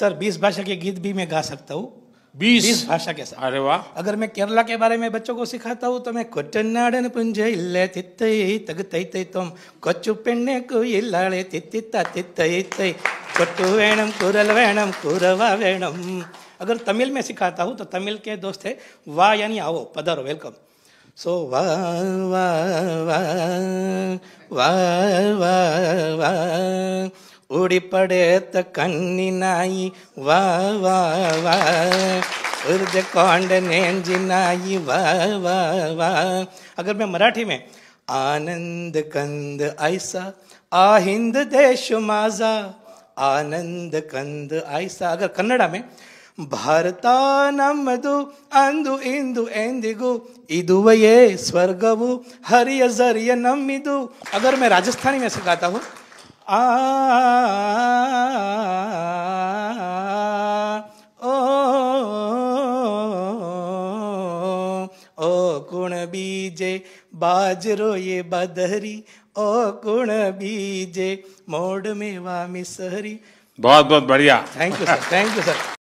sir बीस भाषा के गीत भी मैं गा सकता हूँ बीस भाषा के साथ अरे वाह अगर मैं केरला के बारे में बच्चों को सिखाता हूँ तो मैं कुटनाडन पुंजे इल्ले तित्ते तग तई तई तुम कच्चू पिन्ने को इल्लाले तित्तिता तित्ते तई कोट्टु वेणम कुरल वेणम कुरवा वेणम अगर तमिल में सिखाता हूँ तो तमिल के दोस्त है वाह यानी आओ पधारो वेलकम सो वाह वाह वाह वाह वाह वाह ಉಡಿಪಡೆತ ಕಣ್ಣಿನಾಯಿ ವಾ ವಾ ವಾ उर्द कौंड नेंजिनाई वाह वाह वाह अगर मैं मराठी में आनंद कंद ऐसा आ हिंद देश माजा आनंद कंद ऐसा अगर कन्नड़ा में ಭಾರತ ನಮ್ಮದು ಅಂದು ಇಂದು ಎಂದಿಗೂ ಇದುವೆಯೇ ಸ್ವರ್ಗವು ಹರಿಯ ಜರಿಯ ನಮ್ಮಿದು ಅಗರ್ ಮೇ ರಾಜಸ್ಥಾನಿ ಮೇ ಸಿಖಾತಾ ಹೂँ ಆ गुण बीजे बाजरो ये बदहरी ओ गुण बीजे मोड़ मेवा मिसहरी बहुत बहुत बढ़िया thank you sir thank you sir